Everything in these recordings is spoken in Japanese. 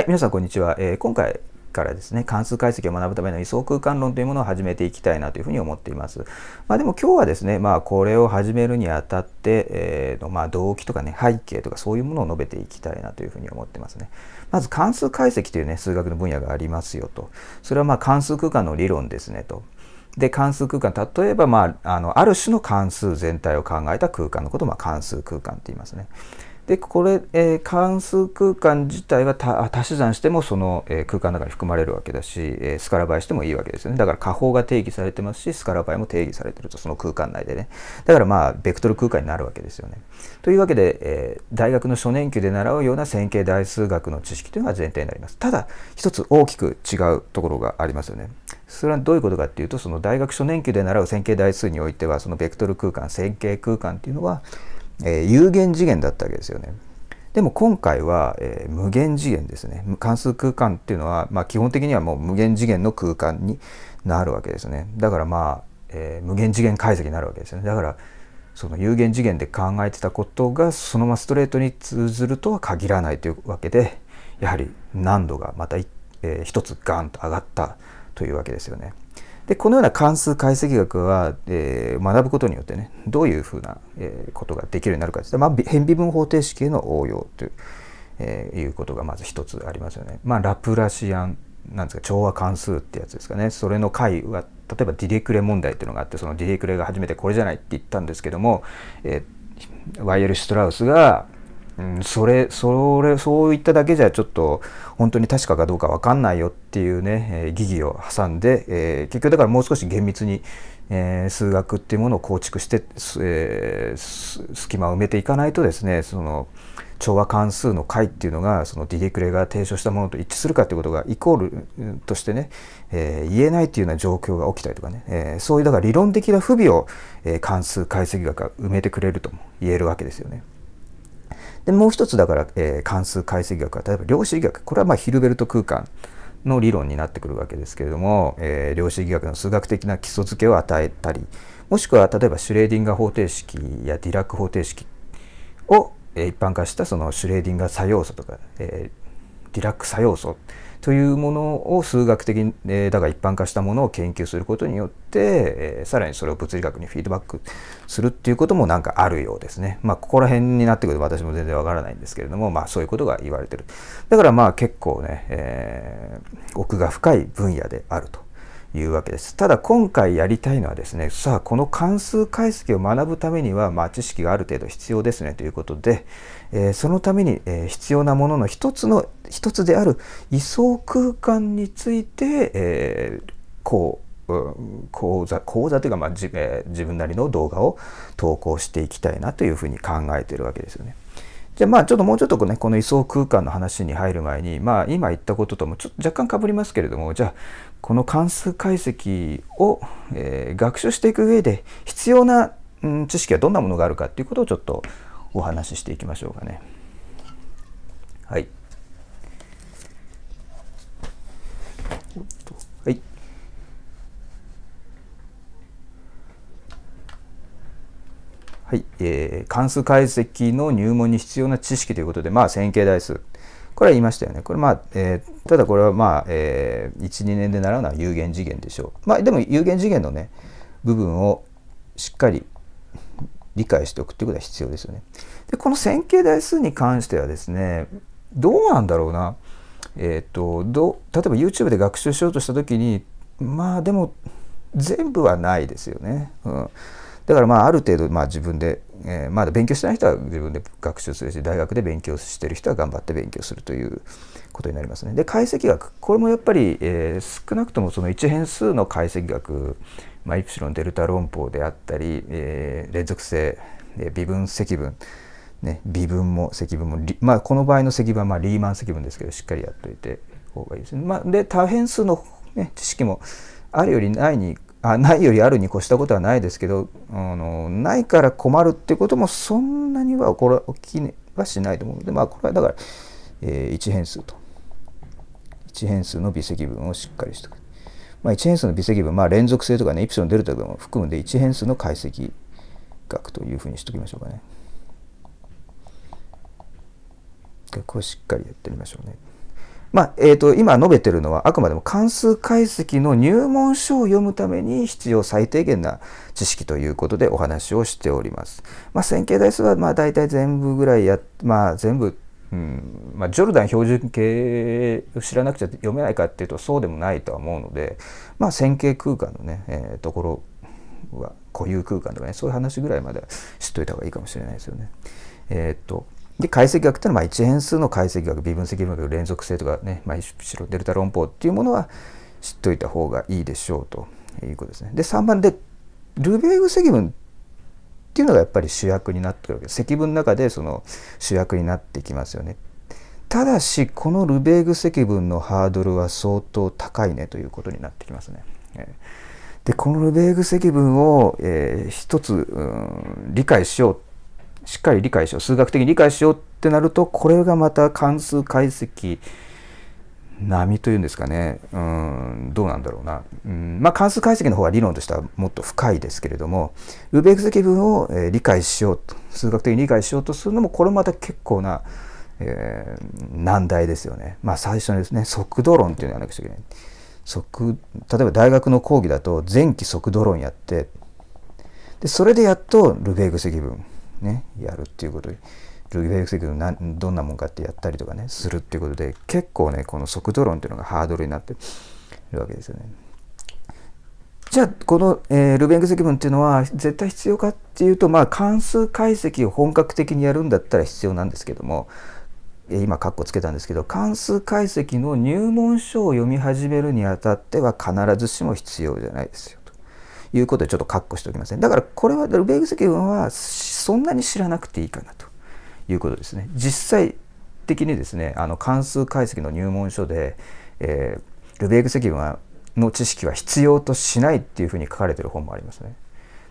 はい、皆さんこんにちは。えー、今回からですね、関数解析を学ぶための位相空間論というものを始めていきたいなというふうに思っています。まあ、でも今日はですね、まあこれを始めるにあたって、えー、のまあ、動機とかね、背景とかそういうものを述べていきたいなというふうに思ってますね。まず関数解析というね、数学の分野がありますよと。それはまあ関数空間の理論ですねと。で関数空間例えば、まあ、あのある種の関数全体を考えた空間のことを、まあ、関数空間って言いますね。でこれ、えー、関数空間自体は足し算してもその、えー、空間の中に含まれるわけだし、えー、スカラ倍してもいいわけですよねだから下方が定義されてますしスカラ倍も定義されてるとその空間内でねだからまあベクトル空間になるわけですよね。というわけで、え大学の初年級で習うような線形代数学の知識というのが前提になります。ただ一つ大きく違うところがありますよね。それはどういうことかっていうとその大学初年級で習う線形代数においてはそのベクトル空間線形空間っていうのはえー、有限次元だったわけですよね。でも今回は、えー、無限次元ですね。関数空間っていうのは、まあ、基本的にはもう無限次元の空間になるわけですね。だからまあ、えー、無限次元解析になるわけですね。だからその有限次元で考えてたことがそのままストレートに通ずるとは限らないというわけでやはり難度がまた一、えー、つガンと上がったというわけですよね。でこのような関数解析学は、えー、学ぶことによってねどういうふうな、えー、ことができるようになるかですね、まあ、変微分方程式への応用という,、えー、いうことがまず一つありますよね。まあ、ラプラシアンなんですか調和関数ってやつですかねそれの解は例えばディレクレ問題っていうのがあってそのディレクレが初めてこれじゃないって言ったんですけども、えー、ワイエル・シュトラウスが「うん、それそれそういっただけじゃちょっと本当に確かかどうか分かんないよっていうね、えー、疑義を挟んで、えー、結局だからもう少し厳密に、えー、数学っていうものを構築して、えー、隙間を埋めていかないとですねその調和関数の解っていうのがそのディディクレが提唱したものと一致するかっていうことがイコールとしてね、えー、言えないっていうような状況が起きたりとかね、えー、そういうだから理論的な不備を、えー、関数解析学が埋めてくれるとも言えるわけですよね。でもう一つだから、えー、関数解析学は例えば量子力学これはまあヒルベルト空間の理論になってくるわけですけれども、えー、量子力学の数学的な基礎付けを与えたりもしくは例えばシュレーディンガー方程式やディラック方程式を、え一般化したそのシュレーディンガー作用素とか、えー、ディラック作用素というものを数学的に、えー、だが一般化したものを研究することによって、えー、さらにそれを物理学にフィードバックするっていうこともなんかあるようですね。まあここら辺になってくると私も全然わからないんですけれどもまあそういうことが言われてる。だからまあ結構ね、えー、奥が深い分野であると。いうわけです。ただ今回やりたいのはですね、さあこの関数解析を学ぶためには、まあ、知識がある程度必要ですねということで、えー、そのために、えー、必要なものの一つの一つである位相空間について、えー、こう講座講座というか、まあ自えー、自分なりの動画を投稿していきたいなというふうに考えてるわけですよね。じゃあまあちょっともうちょっとね、この位相空間の話に入る前に、まあ今言ったことともちょっと若干かぶりますけれども、じゃあこの関数解析を、えー、学習していく上で必要な、うん、知識はどんなものがあるかっていうことをちょっとお話ししていきましょうかね。はい。はい、えー、関数解析の入門に必要な知識ということで、まあ、線形代数。これは言いましたよね。これまあ、えー、ただこれはまあ、えー、1、2年で習うのは有限次元でしょう。まあ、でも有限次元のね、部分をしっかり理解しておくということは必要ですよね。で、この線形代数に関してはですね、どうなんだろうな。えっ、ー、と、ど例えば YouTube で学習しようとした時に、まあでも全部はないですよね。うんだからまあある程度まあ自分で、えー、まだ勉強してない人は自分で学習するし大学で勉強してる人は頑張って勉強するということになりますね。で解析学これもやっぱり、えー、少なくともその1変数の解析学、まあ、イプシロンデルタ論法であったり、えー、連続性、え微分積分ね、微分も積分も、まあ、この場合の積分はまあリーマン積分ですけどしっかりやっといて方がいいですね。まあ、で多変数の、ね、知識もあるよりないにあないよりあるに越したことはないですけどあのないから困るってこともそんなには起こら起きはしないと思うのでまあこれはだから、えー、1変数と1変数の微積分をしっかりしておく。まあ、1変数の微積分、まあ、連続性とかねイプシロンいうことかも含んで1変数の解析学というふうにしておきましょうかね。これしっかりやってみましょうね。まあえーと、今述べてるのはあくまでも関数解析の入門書を読むために必要最低限な知識ということでお話をしております。まあ、線形代数はまあ大体全部ぐらいや、まあ、全部、うんまあ、ジョルダン標準形を知らなくちゃ読めないかっていうとそうでもないとは思うので、まあ、線形空間のね、えー、ところは固有空間とかねそういう話ぐらいまで知っといた方がいいかもしれないですよね。えっ、とで解析学っていうのはま一変数の解析学微分積分学連続性とかね、まあ、一ろデルタ論法っていうものは知っておいた方がいいでしょうということですね。で3番でルベーグ積分っていうのがやっぱり主役になってくるわけです積分の中でその主役になってきますよね。ただしこのルベーグ積分のハードルは相当高いねということになってきますね。でこのルベーグ積分を、えー、一つ、うん、理解しようしっかり理解しよう数学的に理解しようってなるとこれがまた関数解析波というんですかねうんどうなんだろうな、うんまあ、関数解析の方は理論としてはもっと深いですけれどもルーベッ積分を、え理解しようと数学的に理解しようとするのもこれまた結構な、えー、難題ですよね。まあ、最初にですね速度論っていうのをやらなくちゃいけない。速例えば大学の講義だと前期速度論やってでそれでやっとルベーグ積分ねやるっていうことで。ルーベルセグのどんなもんかってやったりとかねするっていうことで結構ねこの速度論っていうのがハードルになってるわけですよね。じゃあこの、えー、ルーベング積分っていうのは絶対必要かっていうとまあ関数解析を本格的にやるんだったら必要なんですけども今カッコつけたんですけど関数解析の入門書を読み始めるにあたっては必ずしも必要じゃないですよ。いうことでちょっと括弧しておきますね。だからこれはルベーグ積分はそんなに知らなくていいかなということですね。実際的にですねあの関数解析の入門書で、えー、ルベーグ積分はの知識は必要としないっていうふうに書かれてる本もありますね。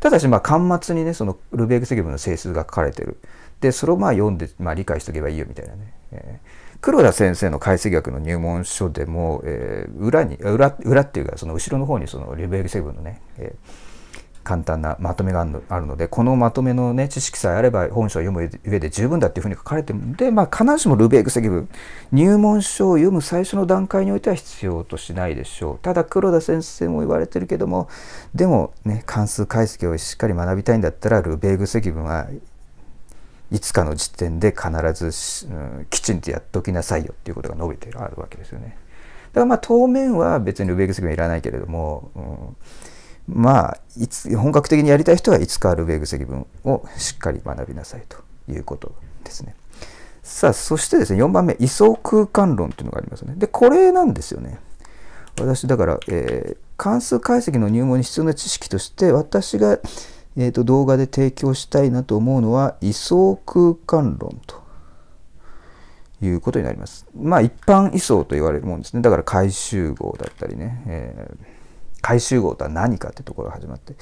ただしまあ端末にねそのルベーグ積分の整数が書かれてる。でそれをまあ読んで、まあ、理解しておけばいいよみたいなね。えー黒田先生の解析学の入門書でも、えー、裏に裏裏っていうかその後ろの方にそのリベールセブンのね、えー、簡単なまとめがあるのでこのまとめの、ね、知識さえあれば本書を読む上で十分だっていうふうに書かれてるんで、まあ、必ずしもルベーグセ分、入門書を読む最初の段階においては必要としないでしょうただ黒田先生も言われてるけどもでもね関数解析をしっかり学びたいんだったらルベーグセ分はいつかの時点で必ず、うん、きちんとやっときなさいよっていうことが述べてあるわけですよね。だからまあ当面は別にルーベックはいらないけれども、うん、まあいつ本格的にやりたい人はいつかルベーク責分をしっかり学びなさいということですね。さあそしてですね4番目位相空間論っていうのがありますね。でこれなんですよね。私だから、えー、関数解析の入門に必要な知識として私がえーと、動画で提供したいなと思うのは位相空間論ということになります。まあ一般位相と言われるもんですね。だから回集合だったりね、えー、回集合とは何かってところが始まって、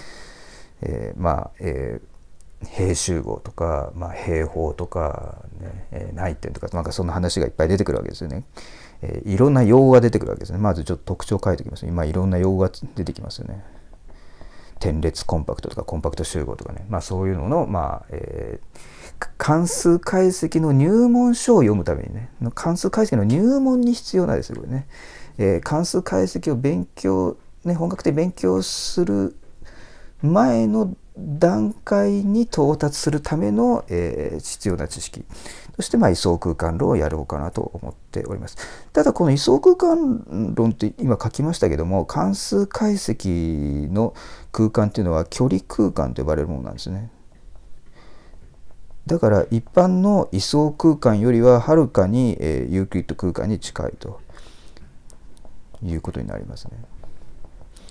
えー、まあ、えー、平集合とか、まあ、平方とかね、ねえー、内点とかなんかそんな話がいっぱい出てくるわけですよね。えー、いろんな用語が出てくるわけですね。まずちょっと特徴を書いておきます。今いろんな用語が出てきますよね。点列コンパクトとかコンパクト集合とかね、まあ、そういうのの、まあえー、関数解析の入門書を読むためにね関数解析の入門に必要なんですよこれね、えー、関数解析を勉強、ね、本格的に勉強する前の段階に到達するための、えー、必要な知識そして、まあ、位相空間論をやろうかなと思っております。ただこの位相空間論って今書きましたけども関数解析の空間っていうのは距離空間と呼ばれるものなんですね。だから一般の位相空間よりははるかに、えー、ユークリッド空間に近いということになりますね。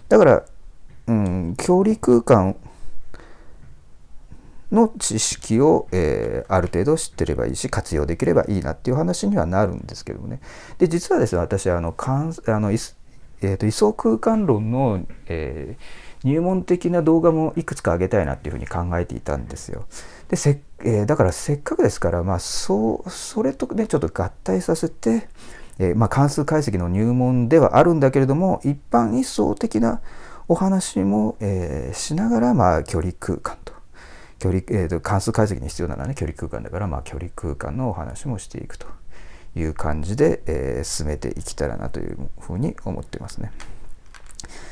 だから、うん、距離空間の知識を、えー、ある程度知ってればいいし活用できればいいなっていう話にはなるんですけどもね。で実はですね私あのかんあの、えーと、位相空間論の、えー、入門的な動画もいくつか上げたいなっていうふうに考えていたんですよ。でせえー、だからせっかくですから、まあ、そうそれとねちょっと合体させて、えー、まあ、関数解析の入門ではあるんだけれども一般位相的なお話も、えしながら、まあ、距離空間距離、えー、と関数解析に必要なのはね距離空間だから、まあ、距離空間のお話もしていくという感じで、えー、進めていけたらなというふうに思っていますね。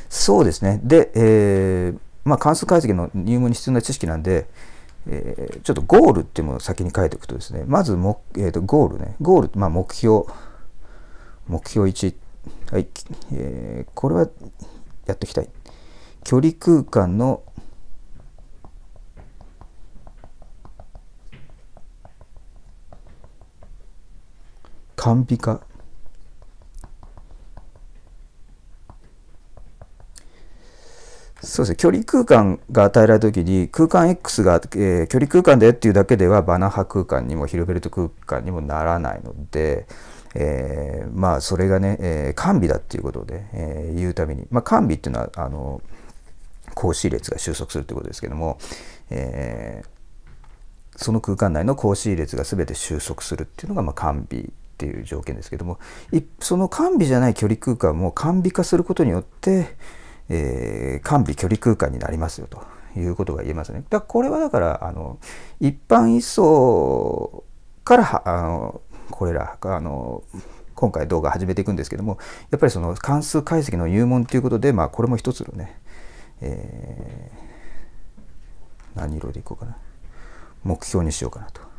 そうですね。で、えー、まあ、関数解析の入門に必要な知識なんで、えー、ちょっとゴールっていうものを先に書いておくとですね、まずえー、とゴールね、ゴール、まあ、目標、目標1、はい、えー、これはやっていきたい。距離空間の完備化そうですね距離空間が与えられた時に空間 X が、えー、距離空間だよっていうだけではバナハ空間にもヒルベルト空間にもならないので、えー、まあそれがね、えー、完備だっていうことで、えー、言うために、まあ、完備っていうのはあの格子列が収束するってことですけども、えー、その空間内の格子列が全て収束するっていうのが、まあ、完備っていう条件ですけどもその完備じゃない距離空間も完備化することによって、えー、完備距離空間になりますよということが言えますね。だこれはだからあの一般一層からあのこれらあの今回動画始めていくんですけどもやっぱりその関数解析の入門ということで、まあ、これも一つのね、えー、何色でいこうかな目標にしようかなと。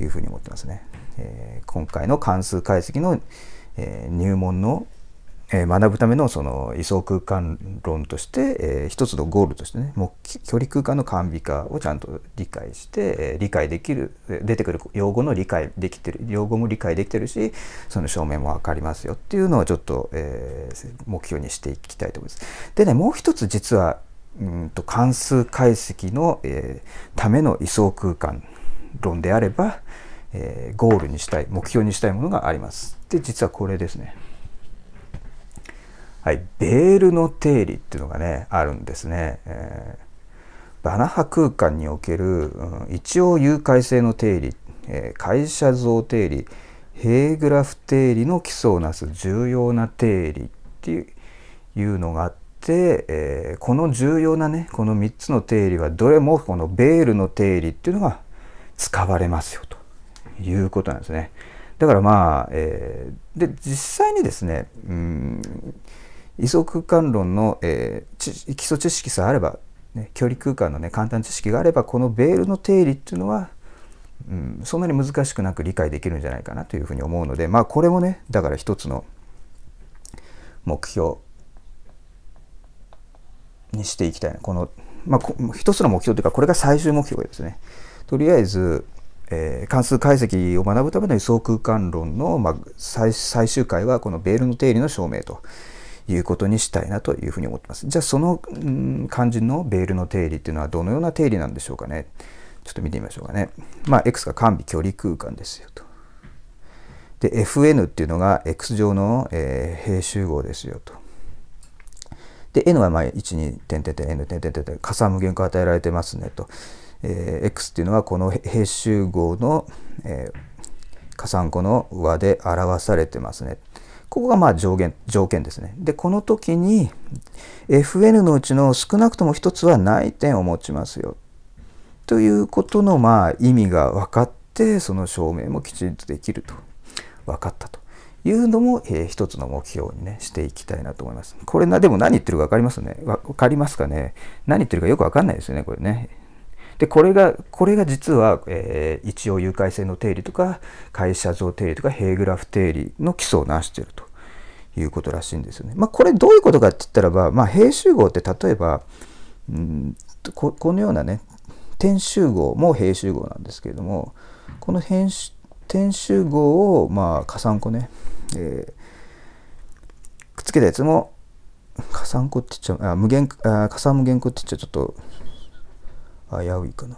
いうふうに思ってますね。えー、今回の関数解析の、えー、入門の、えー、学ぶためのその位相空間論として、えー、一つのゴールとしてねもう距離空間の完備化をちゃんと理解して、えー、理解できる出てくる用語の理解できてる用語も理解できてるしその証明も分かりますよっていうのをちょっと、えー、目標にしていきたいと思います。でねもう一つ実はうんと関数解析の、えー、ための位相空間論であれば、えー、ゴールにしたい目標にしたいものがあります。で実はこれですね。はい、ベールの定理っていうのがねあるんですね。えー、バナハ空間における、うん、一応誘拐性の定理、えー、会社像定理ヘーグラフ定理の基礎をなす重要な定理っていうのがあって、えー、この重要なねこの3つの定理はどれもこのベールの定理っていうのが使われますよということなんですね。だからまあ、えー、で実際にですね、うん、異素空間論の、えー、基礎知識さえあれば、ね、距離空間のね簡単知識があればこのベールの定理っていうのは、うん、そんなに難しくなく理解できるんじゃないかなというふうに思うのでまあこれもねだから一つの目標にしていきたいこの、まあ、一つの目標というかこれが最終目標ですね。とりあえず、えー、関数解析を学ぶための輸送空間論の、まあ、最最終回はこのベールの定理の証明ということにしたいなというふうに思ってます。じゃあその、うん、肝心のベールの定理っていうのはどのような定理なんでしょうかね。ちょっと見てみましょうかね。まあ、x が完備距離空間ですよと。で fn っていうのが x 上の、えー、平集合ですよと。で n はまあ12点点点 n 点点点加算無限化与えられてますねと。えー、x っていうのはこの平集合の、えー、加算項の和で表されてますね。ここがまあ上限条件ですね。でこの時に fn のうちの少なくとも1つは内点を持ちますよということのまあ意味が分かってその証明もきちんとできると分かったというのも、えー、一つの目標にねしていきたいなと思います。これなでも何言ってるか分かりますね分かりますかね何言ってるかよく分かんないですよねこれね。でこれがこれが実は、えー、一応誘拐性の定理とか会社像定理とかヘイグラフ定理の基礎をなしているということらしいんですよね。まあ、これどういうことかって言ったらば、まあ、平集合って例えばうんこのようなね点集合も平集合なんですけれどもこの変点集合をまあ加算庫ね、えー、くっつけたやつも加算庫って言っちゃうあ無限あ加算無限庫って言っちゃうちょっと危ういかな。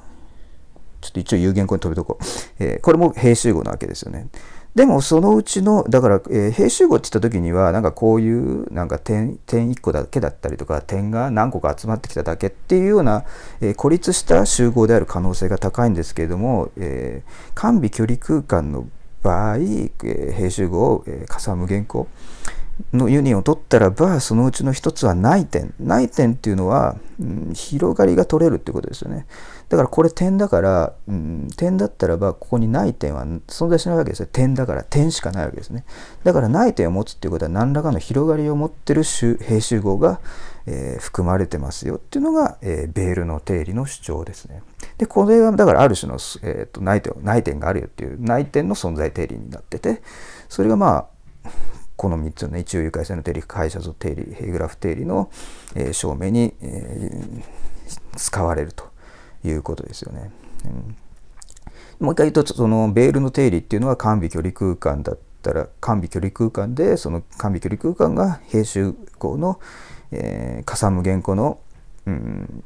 ちょっと一応有限項に飛びとこう。えー、これも平集合なわけですよね。でもそのうちの、だから、えー、平集合って言った時には、なんかこういう、なんか点、点1個だけだったりとか、点が何個か集まってきただけっていうような、えー、孤立した集合である可能性が高いんですけれども、えー、完備距離空間の場合、えー、平集合を、えー、加算無限項、のユニオンを取ったらば、そのうちの一つは内点。内点っていうのは、うん、広がりが取れるってことですよね。だからこれ点だから、うん、点だったらば、ここに内点は存在しないわけですよ。点だから点しかないわけですね。だから内点を持つっていうことは、何らかの広がりを持ってる平集合が、えー、含まれてますよっていうのが、えー、ベールの定理の主張ですね。で、これが、だからある種の、えーと、と内点内点があるよっていう内点の存在定理になってて、それがまあ、この3つの、ね、一応誘拐性の定理、解釈定理、ヘイグラフ定理の、えー、証明に、えー、使われるということですよね。うん、もう一回言うと、そのベールの定理っていうのは完備距離空間だったら、完備距離空間で、その完備距離空間が平集項の、えー、加算無限項の、うん、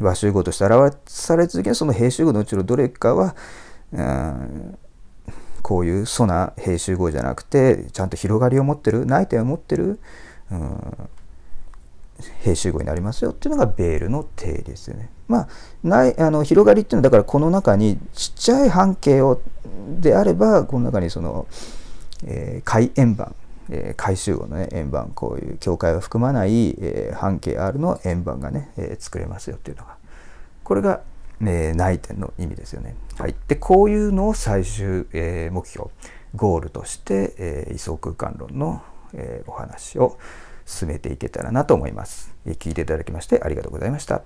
和集合として表され続けその平集合のうちのどれかは、うんこういう粗な編集語じゃなくてちゃんと広がりを持ってる内定を持ってる、うん、編集語になりますよっていうのがベールの定理ですよね。まあ、ないあの広がりっていうのはだからこの中にちっちゃい半径をであればこの中にその、えー、円盤、えー、回収後の、ね、円盤こういう境界を含まない、えー、半径 R の円盤がね、えー、作れますよっていうのがこれがえー、内転の意味ですよね。はい、でこういうのを最終、えー、目標ゴールとして、えー、位相空間論の、えー、お話を進めていけたらなと思います。聞いていただきましてありがとうございました。